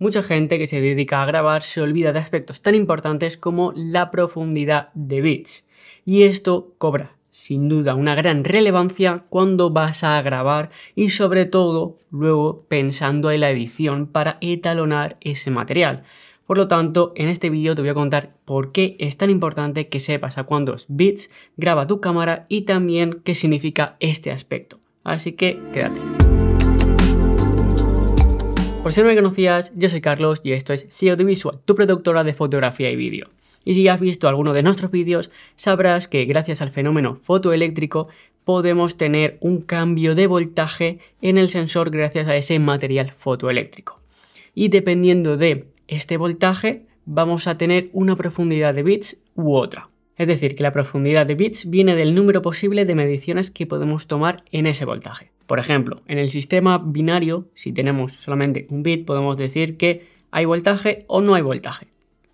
Mucha gente que se dedica a grabar se olvida de aspectos tan importantes como la profundidad de bits. Y esto cobra, sin duda, una gran relevancia cuando vas a grabar y sobre todo luego pensando en la edición para etalonar ese material. Por lo tanto, en este vídeo te voy a contar por qué es tan importante que sepas a cuántos bits graba tu cámara y también qué significa este aspecto. Así que quédate. Por si no me conocías, yo soy Carlos y esto es SEO Visual, tu productora de fotografía y vídeo. Y si ya has visto alguno de nuestros vídeos, sabrás que gracias al fenómeno fotoeléctrico podemos tener un cambio de voltaje en el sensor gracias a ese material fotoeléctrico. Y dependiendo de este voltaje, vamos a tener una profundidad de bits u otra. Es decir, que la profundidad de bits viene del número posible de mediciones que podemos tomar en ese voltaje. Por ejemplo, en el sistema binario, si tenemos solamente un bit, podemos decir que hay voltaje o no hay voltaje.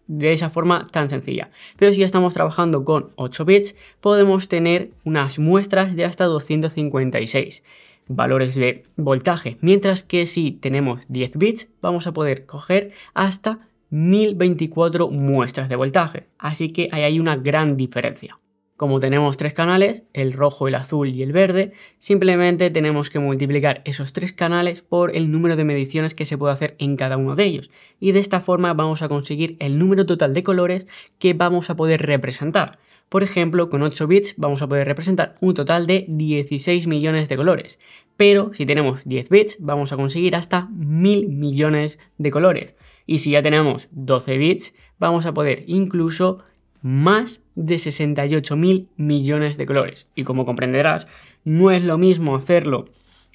De esa forma tan sencilla. Pero si ya estamos trabajando con 8 bits, podemos tener unas muestras de hasta 256 valores de voltaje, mientras que si tenemos 10 bits vamos a poder coger hasta 1024 muestras de voltaje, así que ahí hay una gran diferencia. Como tenemos tres canales, el rojo, el azul y el verde, simplemente tenemos que multiplicar esos tres canales por el número de mediciones que se puede hacer en cada uno de ellos, y de esta forma vamos a conseguir el número total de colores que vamos a poder representar. Por ejemplo, con 8 bits vamos a poder representar un total de 16 millones de colores, pero si tenemos 10 bits vamos a conseguir hasta 1000 millones de colores. Y si ya tenemos 12 bits, vamos a poder incluso más de 68.000 millones de colores. Y como comprenderás, no es lo mismo hacerlo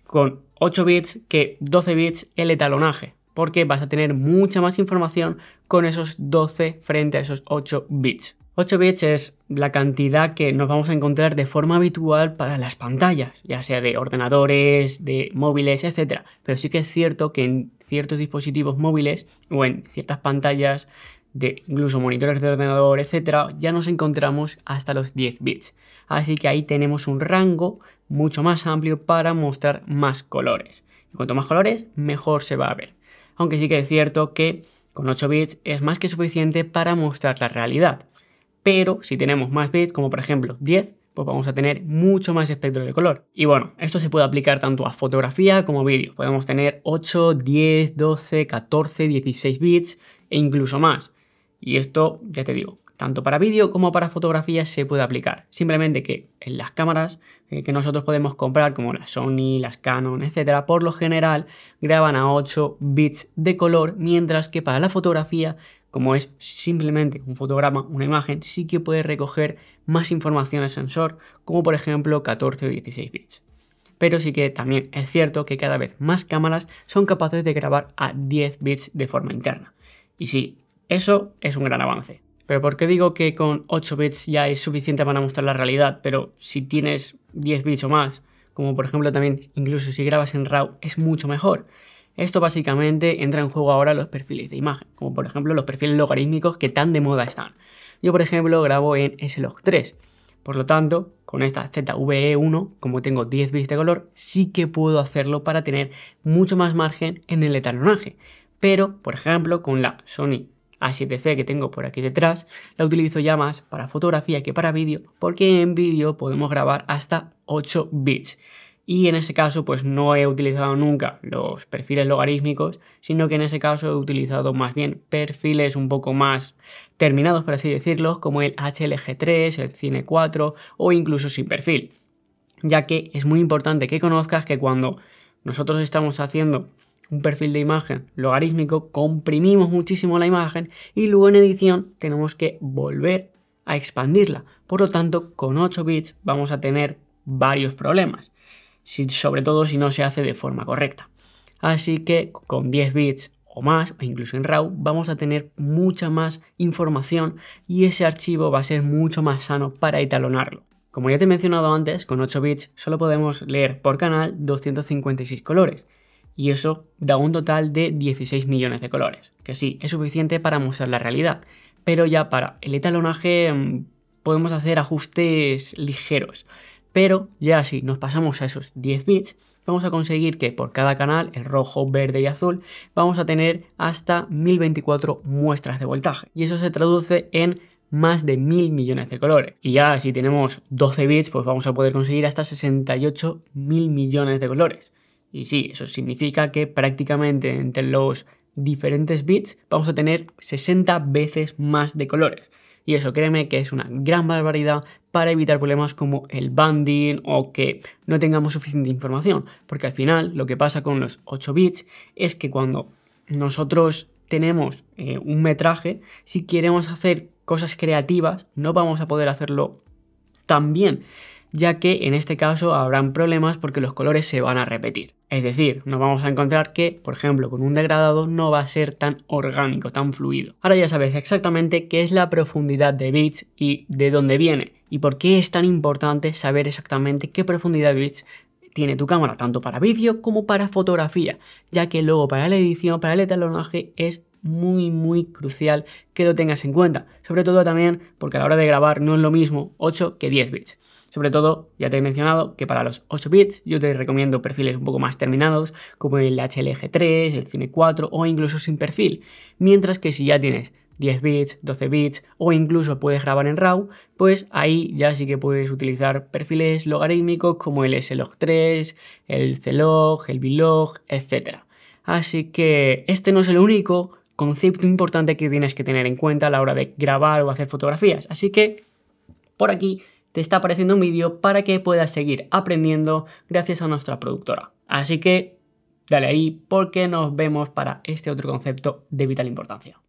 con 8 bits que 12 bits el etalonaje, porque vas a tener mucha más información con esos 12 frente a esos 8 bits. 8 bits es la cantidad que nos vamos a encontrar de forma habitual para las pantallas, ya sea de ordenadores, de móviles, etc. Pero sí que es cierto que en ciertos dispositivos móviles o en ciertas pantallas de incluso monitores de ordenador, etcétera, ya nos encontramos hasta los 10 bits. Así que ahí tenemos un rango mucho más amplio para mostrar más colores. Y cuanto más colores, mejor se va a ver. Aunque sí que es cierto que con 8 bits es más que suficiente para mostrar la realidad pero si tenemos más bits, como por ejemplo 10, pues vamos a tener mucho más espectro de color. Y bueno, esto se puede aplicar tanto a fotografía como vídeo. Podemos tener 8, 10, 12, 14, 16 bits e incluso más. Y esto, ya te digo, tanto para vídeo como para fotografía se puede aplicar. Simplemente que en las cámaras eh, que nosotros podemos comprar, como las Sony, las Canon, etc. por lo general graban a 8 bits de color, mientras que para la fotografía como es simplemente un fotograma, una imagen, sí que puede recoger más información al sensor, como por ejemplo 14 o 16 bits. Pero sí que también es cierto que cada vez más cámaras son capaces de grabar a 10 bits de forma interna. Y sí, eso es un gran avance. Pero ¿por qué digo que con 8 bits ya es suficiente para mostrar la realidad? Pero si tienes 10 bits o más, como por ejemplo también incluso si grabas en RAW, es mucho mejor. Esto básicamente entra en juego ahora los perfiles de imagen, como por ejemplo los perfiles logarítmicos que tan de moda están. Yo por ejemplo grabo en log 3 por lo tanto, con esta ZVE1, como tengo 10 bits de color, sí que puedo hacerlo para tener mucho más margen en el etalonaje. Pero, por ejemplo, con la Sony A7C que tengo por aquí detrás, la utilizo ya más para fotografía que para vídeo, porque en vídeo podemos grabar hasta 8 bits y en ese caso pues no he utilizado nunca los perfiles logarítmicos, sino que en ese caso he utilizado más bien perfiles un poco más terminados, por así decirlo, como el HLG3, el Cine 4 o incluso sin perfil, ya que es muy importante que conozcas que cuando nosotros estamos haciendo un perfil de imagen logarítmico, comprimimos muchísimo la imagen y luego en edición tenemos que volver a expandirla. Por lo tanto, con 8 bits vamos a tener varios problemas sobre todo si no se hace de forma correcta. Así que con 10 bits o más, o incluso en RAW, vamos a tener mucha más información y ese archivo va a ser mucho más sano para etalonarlo. Como ya te he mencionado antes, con 8 bits solo podemos leer por canal 256 colores, y eso da un total de 16 millones de colores, que sí, es suficiente para mostrar la realidad, pero ya para el etalonaje mm, podemos hacer ajustes ligeros. Pero ya si nos pasamos a esos 10 bits, vamos a conseguir que por cada canal, el rojo, verde y azul, vamos a tener hasta 1024 muestras de voltaje. Y eso se traduce en más de mil millones de colores. Y ya si tenemos 12 bits, pues vamos a poder conseguir hasta 68 mil millones de colores. Y sí, eso significa que prácticamente entre los diferentes bits, vamos a tener 60 veces más de colores. Y eso créeme que es una gran barbaridad para evitar problemas como el banding o que no tengamos suficiente información. Porque al final lo que pasa con los 8 bits es que cuando nosotros tenemos eh, un metraje, si queremos hacer cosas creativas, no vamos a poder hacerlo tan bien ya que en este caso habrán problemas porque los colores se van a repetir. Es decir, nos vamos a encontrar que, por ejemplo, con un degradado no va a ser tan orgánico, tan fluido. Ahora ya sabes exactamente qué es la profundidad de bits y de dónde viene, y por qué es tan importante saber exactamente qué profundidad de bits tiene tu cámara, tanto para vídeo como para fotografía, ya que luego para la edición, para el etalonaje es muy muy crucial que lo tengas en cuenta, sobre todo también porque a la hora de grabar no es lo mismo 8 que 10 bits. Sobre todo, ya te he mencionado que para los 8 bits yo te recomiendo perfiles un poco más terminados, como el HLG3, el Cine 4 o incluso sin perfil. Mientras que si ya tienes 10 bits, 12 bits o incluso puedes grabar en RAW, pues ahí ya sí que puedes utilizar perfiles logarítmicos como el log 3 el C-Log, el Vlog, etc. Así que este no es el único concepto importante que tienes que tener en cuenta a la hora de grabar o hacer fotografías. Así que por aquí te está apareciendo un vídeo para que puedas seguir aprendiendo gracias a nuestra productora. Así que dale ahí porque nos vemos para este otro concepto de vital importancia.